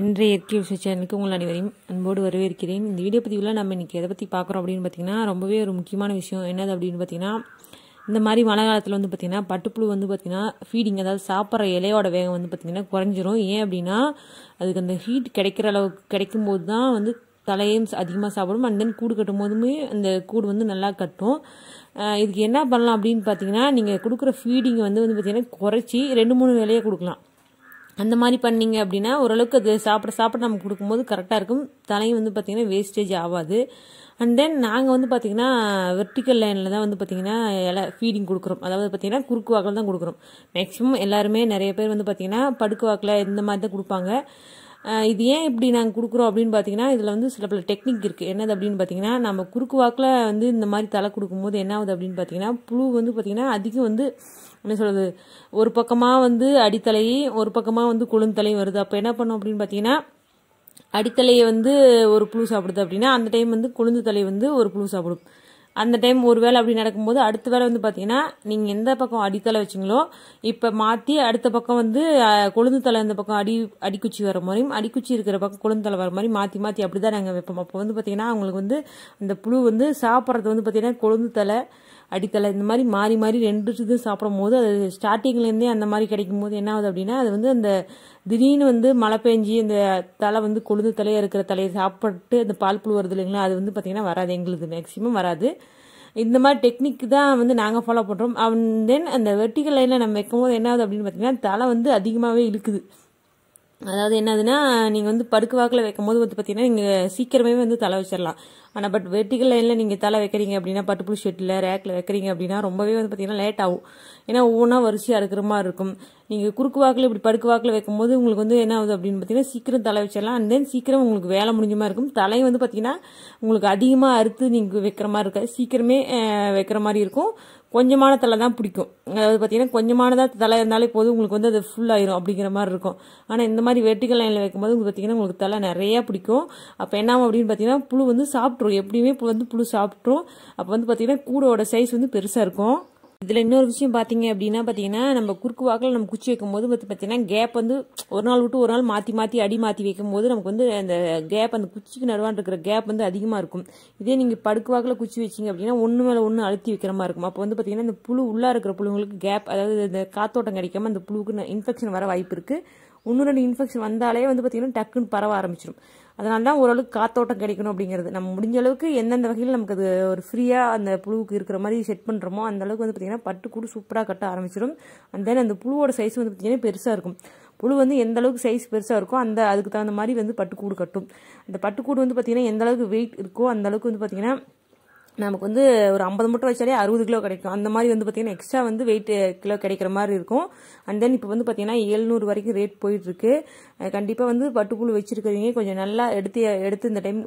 இன்றைய இயற்கை விஷய சேனலுக்கு உங்கள் அனைவரையும் அன்போடு வரவேற்கிறேன் இந்த வீடியோ பதிவில் நம்ம இன்றைக்கி எதை பற்றி பார்க்குறோம் அப்படின்னு பார்த்திங்கன்னா ரொம்பவே ஒரு முக்கியமான விஷயம் என்னது அப்படின்னு பார்த்திங்கன்னா இந்த மாதிரி மழை காலத்தில் வந்து பார்த்திங்கன்னா பட்டுப்புழு வந்து பார்த்திங்கன்னா ஃபீடிங் அதாவது சாப்பிட்ற இலையோட வேகம் வந்து பார்த்திங்கன்னா குறைஞ்சிரும் ஏன் அப்படின்னா அதுக்கு அந்த ஹீட் கிடைக்கிற அளவுக்கு கிடைக்கும்போது தான் வந்து தலையும் அதிகமாக சாப்பிடும் அண்ட் தென் கூடு கட்டும் போதுமே அந்த கூடு வந்து நல்லா கட்டும் இதுக்கு என்ன பண்ணலாம் அப்படின்னு பார்த்தீங்கன்னா நீங்கள் கொடுக்குற ஃபீடிங்கை வந்து வந்து பார்த்திங்கன்னா குறைச்சி ரெண்டு மூணு வேலையை கொடுக்கலாம் அந்த மாதிரி பண்ணீங்க அப்படின்னா ஓரளவுக்கு அது சாப்பிட சாப்பிட நம்ம கொடுக்கும்போது கரெக்டாக இருக்கும் தலையும் வந்து பார்த்திங்கன்னா வேஸ்டேஜ் ஆகாது அண்ட் தென் நாங்கள் வந்து பார்த்திங்கன்னா வெர்டிக்கல் லைனில் தான் வந்து பார்த்திங்கன்னா எல்லா ஃபீடிங் கொடுக்குறோம் அதாவது பார்த்திங்கன்னா குறுக்கு வாக்கில் தான் கொடுக்குறோம் மேக்ஸிமம் எல்லாருமே நிறைய பேர் வந்து பார்த்திங்கன்னா படுக்கு வாக்கில் இந்த மாதிரி தான் கொடுப்பாங்க இது ஏன் இப்படி நாங்கள் கொடுக்குறோம் அப்படின்னு பார்த்தீங்கன்னா இதில் வந்து சில பல டெக்னிக் இருக்குது என்னது அப்படின்னு பார்த்தீங்கன்னா நம்ம குறுக்கு வாக்கில் வந்து இந்த மாதிரி தலை கொடுக்கும்போது என்ன ஆகுது அப்படின்னு பார்த்தீங்கன்னா புழு வந்து பார்த்தீங்கன்னா அதிகம் வந்து என்ன சொல்கிறது ஒரு பக்கமாக வந்து அடித்தலையும் ஒரு பக்கமாக வந்து குழுந்தலையும் வருது அப்போ என்ன பண்ணும் அப்படின்னு பார்த்தீங்கன்னா அடித்தலையை வந்து ஒரு புழு சாப்பிடுது அப்படின்னா அந்த டைம் வந்து குழுந்து தலை வந்து ஒரு புழு சாப்பிடும் அந்த டைம் ஒரு வேளை அப்படி நடக்கும்போது அடுத்த வேலை வந்து பார்த்தீங்கன்னா நீங்கள் எந்த பக்கம் அடித்தலை வச்சிங்களோ இப்போ மாற்றி அடுத்த பக்கம் வந்து கொழுந்து தலை அந்த பக்கம் அடி அடிக்குச்சி வர மாதிரியும் அடிக்குச்சி இருக்கிற பக்கம் கொழுந்து தலை வர மாதிரி மாற்றி மாற்றி அப்படி தான் நாங்கள் வைப்போம் அப்போ வந்து பார்த்தீங்கன்னா அவங்களுக்கு வந்து அந்த புழு வந்து சாப்பிட்றது வந்து பார்த்தீங்கன்னா கொழுந்து தலை அடித்தலை இந்த மாதிரி மாறி மாறி ரெண்டு இது சாப்பிடும் போது அது ஸ்டார்டிங்லேருந்தே அந்த மாதிரி கிடைக்கும் போது என்ன ஆகுது அப்படின்னா அது வந்து அந்த திடீர்னு வந்து மழை பெஞ்சி இந்த தலை வந்து கொழுந்து தலையாக இருக்கிற தலையை சாப்பிட்டு அந்த பால் புழு வருது இல்லைங்களா அது வந்து பார்த்திங்கன்னா வராது எங்களுக்கு மேக்ஸிமம் வராது இந்த மாதிரி டெக்னிக் தான் வந்து நாங்கள் ஃபாலோ பண்ணுறோம் அவன் தென் அந்த வெர்டிக்கல் லைனில் நம்ம வைக்கும் போது என்ன ஆகுது அப்படின்னு பார்த்தீங்கன்னா தலை வந்து அதிகமாகவே இழுக்குது அதாவது என்னதுன்னா நீங்கள் வந்து படுக்கு வாக்கில் வைக்கும் போது வந்து பார்த்தீங்கன்னா நீங்கள் சீக்கிரமே வந்து தலை வச்சிடலாம் ஆனால் பட் வெர்டிக்கல் லைனில் நீங்கள் தலை வைக்கிறீங்க அப்படின்னா பட்டுப்புழு ஷெட்டில் ரேக்கில் வைக்கிறீங்க அப்படின்னா ரொம்பவே வந்து பார்த்தீங்கன்னா லேட் ஆகும் ஏன்னா ஒவ்வொன்றா வரிசையாக இருக்கிற மாதிரி இருக்கும் நீங்கள் குறுக்கு வாக்கில் இப்படி படுக்கு வாக்கில் வைக்கும்போது உங்களுக்கு வந்து என்ன ஆகுது அப்படின்னு பார்த்தீங்கன்னா சீக்கிரம் தலை வச்சிடலாம் அண்ட் தென் சீக்கிரம் உங்களுக்கு வேலை முடிஞ்ச மாதிரி இருக்கும் தலை வந்து பார்த்தீங்கன்னா உங்களுக்கு அதிகமாக அறுத்து நீங்கள் வைக்கிற மாதிரி இருக்காது சீக்கிரமே வைக்கிற மாதிரி இருக்கும் கொஞ்சமான தலை தான் பிடிக்கும் அதாவது பார்த்தீங்கன்னா கொஞ்சமானதாக தலை இருந்தாலே போதும் உங்களுக்கு வந்து அது ஃபுல் ஆயிரும் அப்படிங்கிற மாதிரி இருக்கும் ஆனால் இந்த மாதிரி வெர்டிக்கல் லைனில் வைக்கும்போது உங்களுக்கு பார்த்தீங்கன்னா உங்களுக்கு தலை நிறையா பிடிக்கும் அப்போ என்ன அப்படின்னு பார்த்தீங்கன்னா புழு வந்து சாப்பிட்டு சாப்பிட்ரும் எப்படியுமே வந்து புழு சாப்பிட்ரும் அப்போ வந்து பார்த்திங்கன்னா கூடோட சைஸ் வந்து பெருசாக இருக்கும் இதில் இன்னொரு விஷயம் பார்த்தீங்க அப்படின்னா பார்த்தீங்கன்னா நம்ம குறுக்கு வாக்கில் நம்ம குச்சி வைக்கும் போது வந்து பார்த்தீங்கன்னா கேப் வந்து ஒரு நாள் விட்டு ஒரு நாள் மாற்றி மாற்றி அடி மாற்றி வைக்கும் போது நமக்கு வந்து அந்த கேப் அந்த குச்சிக்கு நடுவான் இருக்கிற கேப் வந்து அதிகமாக இருக்கும் இதே நீங்கள் படுக்கு வாக்கில் குச்சி வச்சிங்க அப்படின்னா ஒன்று மேலே ஒன்று அழுத்தி வைக்கிற மாதிரி இருக்கும் அப்போ வந்து பார்த்தீங்கன்னா இந்த புழு உள்ளா இருக்கிற புழுங்களுக்கு கேப் அதாவது இந்த காத்தோட்டம் கிடைக்காம அந்த புழுவுக்கு இன்ஃபெக்ஷன் வர வாய்ப்பு இருக்குது ஒன்று ரெண்டு இன்ஃபெக்ஷன் வந்தாலே வந்து பார்த்தீங்கன்னா டக்குன்னு பரவ ஆரம்பிச்சிடும் அதனால தான் ஓரளவுக்கு காத்தோட்டம் கிடைக்கணும் அப்படிங்கிறது நம்ம முடிஞ்ச அளவுக்கு எந்தெந்த வகையில் நமக்கு அது ஒரு ஃப்ரீயாக அந்த புழுவுக்கு இருக்கிற மாதிரி செட் பண்ணுறோமோ அந்த அளவுக்கு வந்து பார்த்திங்கன்னா பட்டு கூட சூப்பராக கட்ட ஆரம்பிச்சிடும் அண்ட் தென் அந்த புழுவோட சைஸ் வந்து பார்த்தீங்கன்னா பெருசாக இருக்கும் புழு வந்து எந்த அளவுக்கு சைஸ் பெருசாக இருக்கோ அந்த அதுக்கு தகுந்த மாதிரி வந்து பட்டுக்கூடு கட்டும் அந்த பட்டுக்கூடு வந்து பார்த்திங்கன்னா எந்த அளவுக்கு வெயிட் இருக்கோ அந்த அளவுக்கு வந்து பார்த்திங்கன்னா நமக்கு வந்து ஒரு ஐம்பது மூட்டை வச்சாலே அறுபது கிலோ கிடைக்கும் அந்த மாதிரி வந்து பார்த்திங்கன்னா எக்ஸ்ட்ரா வந்து வெயிட் கிலோ கிடைக்கிற மாதிரி இருக்கும் அண்ட் தென் இப்போ வந்து பார்த்திங்கன்னா ஏழ்நூறு வரைக்கும் ரேட் போயிட்டுருக்கு கண்டிப்பாக வந்து பட்டுப்புழு வச்சுருக்கிறீங்க கொஞ்சம் நல்லா எடுத்து எடுத்து இந்த டைம்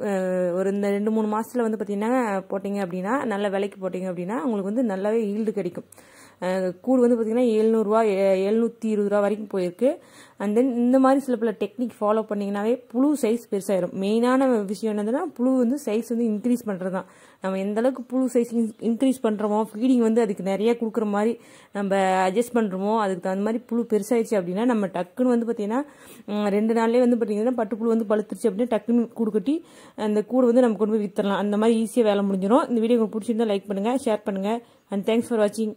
ஒரு இந்த ரெண்டு மூணு மாதத்தில் வந்து பார்த்திங்கன்னா போட்டிங்க அப்படின்னா நல்ல விலைக்கு போட்டிங்க அப்படின்னா உங்களுக்கு வந்து நல்லாவே ஈல்டு கிடைக்கும் கூடு வந்து பார்த்தீங்கன்னா எழுநூறுவா எழுநூற்றி இருபது ரூபா வரைக்கும் போயிருக்கு அண்ட் தென் இந்த மாதிரி சில பல டெக்னிக் ஃபாலோ பண்ணிங்கன்னாவே புழு சைஸ் பெருசாகிடும் மெயினான விஷயம் என்னதுன்னா புழு வந்து சைஸ் வந்து இன்க்ரீஸ் பண்ணுறது தான் நம்ம எந்தளவுக்கு புழு சைஸ் இன்க்ரீஸ் பண்ணுறோமோ ஃபீடிங் வந்து அதுக்கு நிறைய கொடுக்குற மாதிரி நம்ம அட்ஜஸ்ட் பண்ணுறோமோ அதுக்கு தகுந்த மாதிரி புழு பெருசாகிடுச்சு அப்படின்னா நம்ம டக்குன்னு வந்து பார்த்திங்கன்னா ரெண்டு நாள்லேயே வந்து பட்டு புழு வந்து பழுத்துருச்சு அப்படின்னா டக்குன்னு கூடுக்கட்டி அந்த கூடை வந்து நம்ம கொண்டு போய் வித்துடலாம் அந்த மாதிரி ஈஸியாக வேலை முடிஞ்சிடும் இந்த வீடியோ உங்களுக்கு பிடிச்சிருந்தா லைக் பண்ணுங்கள் ஷேர் பண்ணுங்கள் அண்ட் தேங்க்ஸ் ஃபார் வாட்சிங்